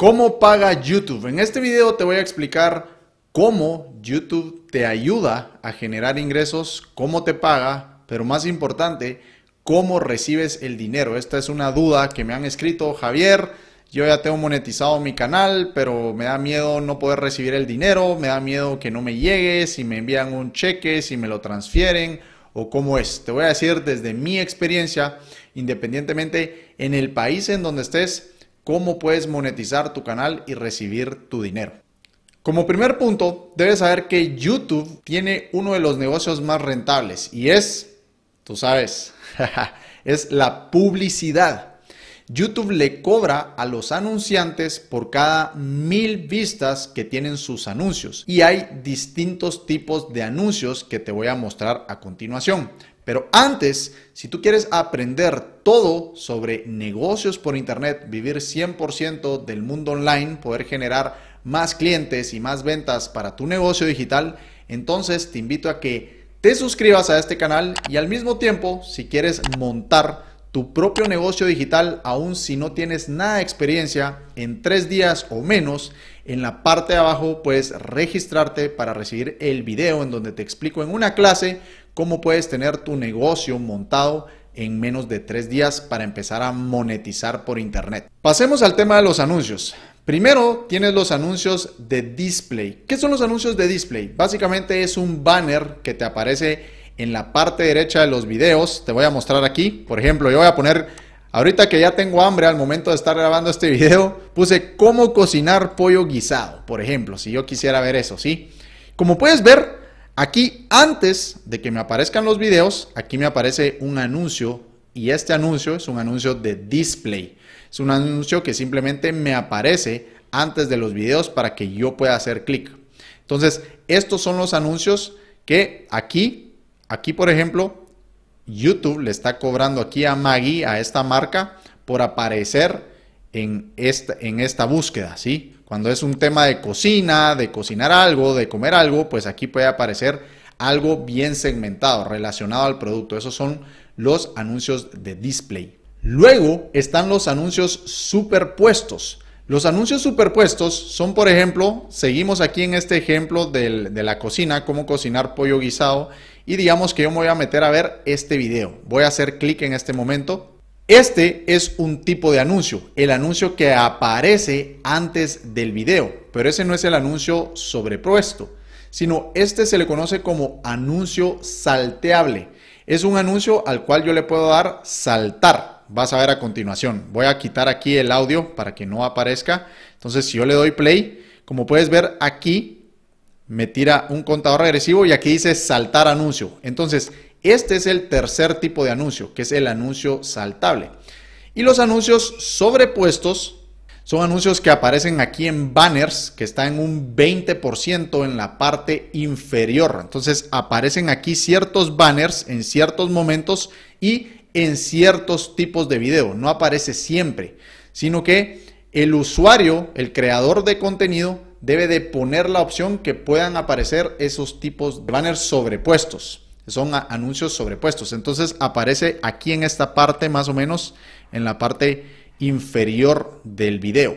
¿Cómo paga YouTube? En este video te voy a explicar cómo YouTube te ayuda a generar ingresos, cómo te paga, pero más importante, cómo recibes el dinero. Esta es una duda que me han escrito, Javier, yo ya tengo monetizado mi canal, pero me da miedo no poder recibir el dinero, me da miedo que no me llegue, si me envían un cheque, si me lo transfieren o cómo es. Te voy a decir desde mi experiencia, independientemente en el país en donde estés, cómo puedes monetizar tu canal y recibir tu dinero. Como primer punto, debes saber que YouTube tiene uno de los negocios más rentables y es, tú sabes, es la publicidad. YouTube le cobra a los anunciantes por cada mil vistas que tienen sus anuncios. Y hay distintos tipos de anuncios que te voy a mostrar a continuación. Pero antes, si tú quieres aprender todo sobre negocios por Internet, vivir 100% del mundo online, poder generar más clientes y más ventas para tu negocio digital, entonces te invito a que te suscribas a este canal y al mismo tiempo, si quieres montar tu propio negocio digital, aun si no tienes nada de experiencia, en tres días o menos, en la parte de abajo puedes registrarte para recibir el video en donde te explico en una clase cómo puedes tener tu negocio montado en menos de tres días para empezar a monetizar por internet. Pasemos al tema de los anuncios. Primero tienes los anuncios de display. ¿Qué son los anuncios de display? Básicamente es un banner que te aparece en la parte derecha de los videos. Te voy a mostrar aquí. Por ejemplo, yo voy a poner Ahorita que ya tengo hambre al momento de estar grabando este video, puse cómo cocinar pollo guisado, por ejemplo, si yo quisiera ver eso, ¿sí? Como puedes ver, aquí antes de que me aparezcan los videos, aquí me aparece un anuncio y este anuncio es un anuncio de display. Es un anuncio que simplemente me aparece antes de los videos para que yo pueda hacer clic. Entonces, estos son los anuncios que aquí, aquí por ejemplo, YouTube le está cobrando aquí a Maggie, a esta marca, por aparecer en esta, en esta búsqueda, ¿sí? Cuando es un tema de cocina, de cocinar algo, de comer algo, pues aquí puede aparecer algo bien segmentado, relacionado al producto. Esos son los anuncios de display. Luego están los anuncios superpuestos. Los anuncios superpuestos son, por ejemplo, seguimos aquí en este ejemplo de la cocina, cómo cocinar pollo guisado y digamos que yo me voy a meter a ver este video. Voy a hacer clic en este momento. Este es un tipo de anuncio, el anuncio que aparece antes del video, pero ese no es el anuncio sobrepuesto, sino este se le conoce como anuncio salteable. Es un anuncio al cual yo le puedo dar saltar. Vas a ver a continuación. Voy a quitar aquí el audio para que no aparezca. Entonces, si yo le doy play, como puedes ver aquí, me tira un contador regresivo y aquí dice saltar anuncio. Entonces, este es el tercer tipo de anuncio, que es el anuncio saltable. Y los anuncios sobrepuestos son anuncios que aparecen aquí en banners, que está en un 20% en la parte inferior. Entonces, aparecen aquí ciertos banners en ciertos momentos y en ciertos tipos de video. No aparece siempre, sino que el usuario, el creador de contenido, debe de poner la opción que puedan aparecer esos tipos de banners sobrepuestos. Son anuncios sobrepuestos. Entonces aparece aquí en esta parte, más o menos en la parte inferior del video.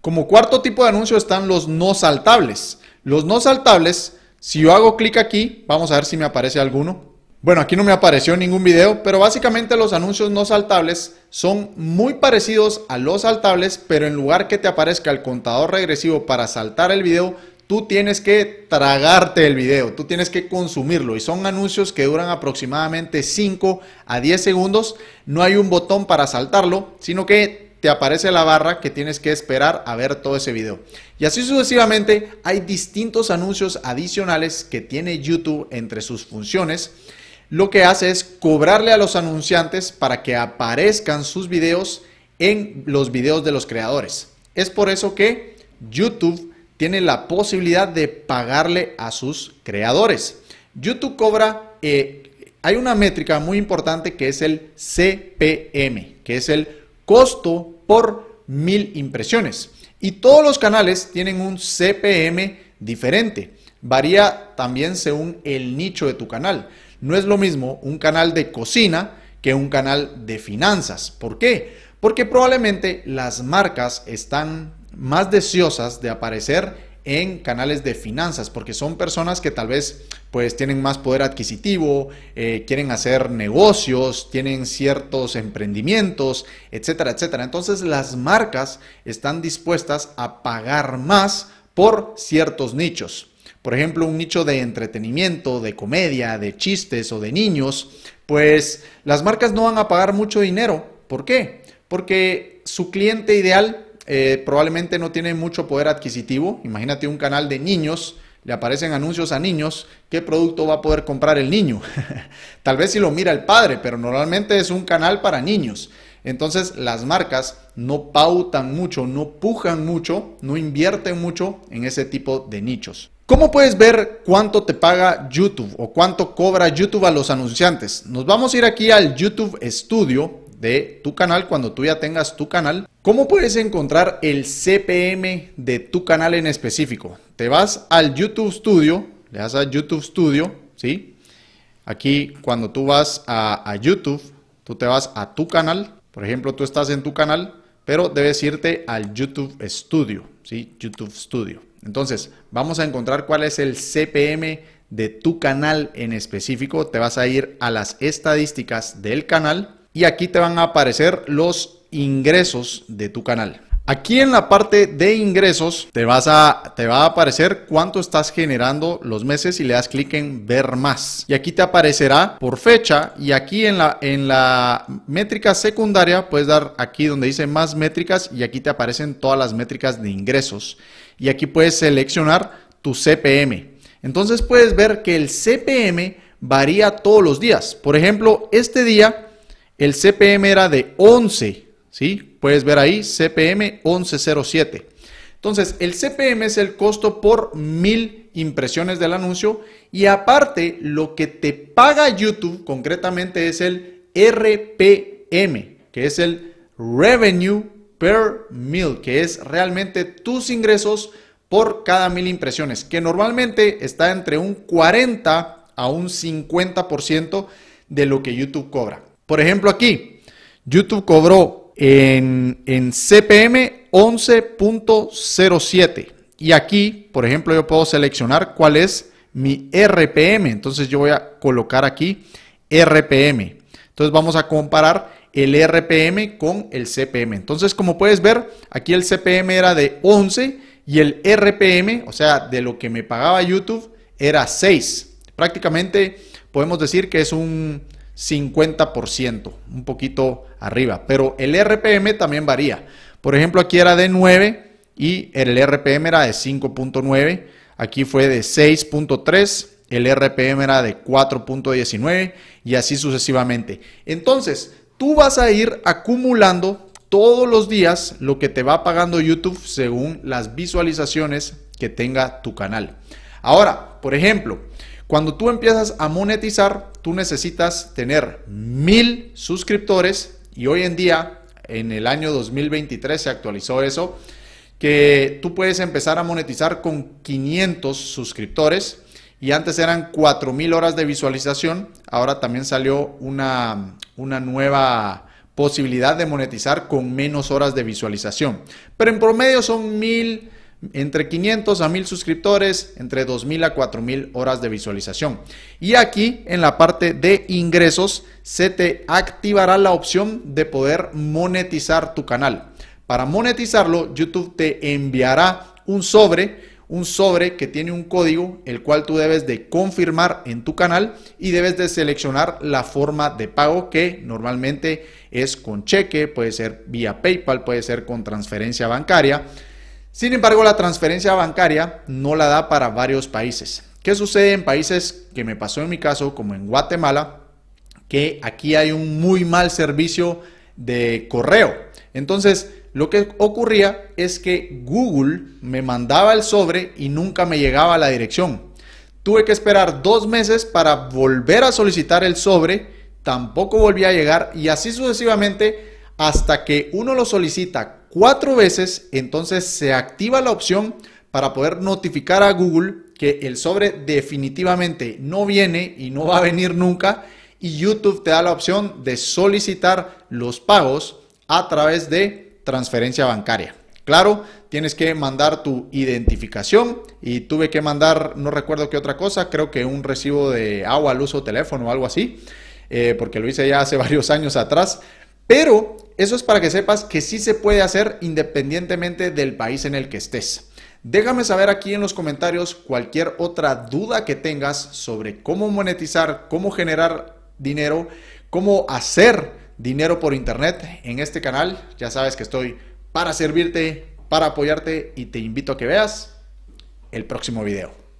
Como cuarto tipo de anuncio están los no saltables. Los no saltables, si yo hago clic aquí, vamos a ver si me aparece alguno. Bueno, aquí no me apareció ningún video, pero básicamente los anuncios no saltables son muy parecidos a los saltables, pero en lugar que te aparezca el contador regresivo para saltar el video, tú tienes que tragarte el video, tú tienes que consumirlo y son anuncios que duran aproximadamente 5 a 10 segundos. No hay un botón para saltarlo, sino que te aparece la barra que tienes que esperar a ver todo ese video. Y así sucesivamente hay distintos anuncios adicionales que tiene YouTube entre sus funciones lo que hace es cobrarle a los anunciantes para que aparezcan sus videos en los videos de los creadores. Es por eso que YouTube tiene la posibilidad de pagarle a sus creadores. YouTube cobra, eh, hay una métrica muy importante que es el CPM, que es el costo por mil impresiones. Y todos los canales tienen un CPM diferente. Varía también según el nicho de tu canal. No es lo mismo un canal de cocina que un canal de finanzas. ¿Por qué? Porque probablemente las marcas están más deseosas de aparecer en canales de finanzas, porque son personas que tal vez pues tienen más poder adquisitivo, eh, quieren hacer negocios, tienen ciertos emprendimientos, etcétera, etcétera. Entonces las marcas están dispuestas a pagar más por ciertos nichos por ejemplo, un nicho de entretenimiento, de comedia, de chistes o de niños, pues las marcas no van a pagar mucho dinero. ¿Por qué? Porque su cliente ideal eh, probablemente no tiene mucho poder adquisitivo. Imagínate un canal de niños, le aparecen anuncios a niños, ¿qué producto va a poder comprar el niño? Tal vez si lo mira el padre, pero normalmente es un canal para niños. Entonces las marcas no pautan mucho, no pujan mucho, no invierten mucho en ese tipo de nichos. ¿Cómo puedes ver cuánto te paga YouTube o cuánto cobra YouTube a los anunciantes? Nos vamos a ir aquí al YouTube Studio de tu canal cuando tú ya tengas tu canal. ¿Cómo puedes encontrar el CPM de tu canal en específico? Te vas al YouTube Studio, le das a YouTube Studio, ¿sí? Aquí cuando tú vas a, YouTube, tú te vas a tu canal. Por ejemplo, tú estás en tu canal, pero debes irte al YouTube Studio. YouTube Studio. Entonces, vamos a encontrar cuál es el CPM de tu canal en específico. Te vas a ir a las estadísticas del canal y aquí te van a aparecer los ingresos de tu canal. Aquí en la parte de ingresos te, vas a, te va a aparecer cuánto estás generando los meses y le das clic en ver más. Y aquí te aparecerá por fecha y aquí en la, en la métrica secundaria puedes dar aquí donde dice más métricas y aquí te aparecen todas las métricas de ingresos. Y aquí puedes seleccionar tu CPM. Entonces puedes ver que el CPM varía todos los días. Por ejemplo, este día el CPM era de 11 ¿sí? Puedes ver ahí CPM 1107. Entonces, el CPM es el costo por mil impresiones del anuncio y aparte lo que te paga YouTube concretamente es el RPM, que es el Revenue per Mil, que es realmente tus ingresos por cada mil impresiones, que normalmente está entre un 40 a un 50% de lo que YouTube cobra. Por ejemplo, aquí YouTube cobró en, CPM 11.07. Y aquí, por ejemplo, yo puedo seleccionar cuál es mi RPM. Entonces yo voy a colocar aquí RPM. Entonces vamos a comparar el RPM con el CPM. Entonces, como puedes ver, aquí el CPM era de 11 y el RPM, o sea, de lo que me pagaba YouTube, era 6. Prácticamente podemos decir que es un 50%, un poquito arriba. Pero el RPM también varía. Por ejemplo, aquí era de 9 y el RPM era de 5.9. Aquí fue de 6.3. El RPM era de 4.19 y así sucesivamente. Entonces, tú vas a ir acumulando todos los días lo que te va pagando YouTube según las visualizaciones que tenga tu canal. Ahora, por ejemplo, cuando tú empiezas a monetizar, tú necesitas tener mil suscriptores y hoy en día, en el año 2023 se actualizó eso, que tú puedes empezar a monetizar con 500 suscriptores y antes eran 4000 horas de visualización, ahora también salió una, una nueva posibilidad de monetizar con menos horas de visualización, pero en promedio son mil entre 500 a 1000 suscriptores, entre 2000 a 4000 horas de visualización. Y aquí en la parte de ingresos se te activará la opción de poder monetizar tu canal. Para monetizarlo, YouTube te enviará un sobre un sobre que tiene un código el cual tú debes de confirmar en tu canal y debes de seleccionar la forma de pago que normalmente es con cheque, puede ser vía PayPal, puede ser con transferencia bancaria. Sin embargo, la transferencia bancaria no la da para varios países. ¿Qué sucede en países que me pasó en mi caso, como en Guatemala, que aquí hay un muy mal servicio de correo? Entonces, lo que ocurría es que Google me mandaba el sobre y nunca me llegaba a la dirección. Tuve que esperar dos meses para volver a solicitar el sobre, tampoco volví a llegar y así sucesivamente hasta que uno lo solicita cuatro veces, entonces se activa la opción para poder notificar a Google que el sobre definitivamente no viene y no va a venir nunca. Y YouTube te da la opción de solicitar los pagos a través de transferencia bancaria. Claro, tienes que mandar tu identificación y tuve que mandar, no recuerdo qué otra cosa, creo que un recibo de agua, luz o teléfono o algo así, eh, porque lo hice ya hace varios años atrás. Pero eso es para que sepas que sí se puede hacer independientemente del país en el que estés. Déjame saber aquí en los comentarios cualquier otra duda que tengas sobre cómo monetizar, cómo generar dinero, cómo hacer dinero por internet en este canal. Ya sabes que estoy para servirte, para apoyarte y te invito a que veas el próximo video.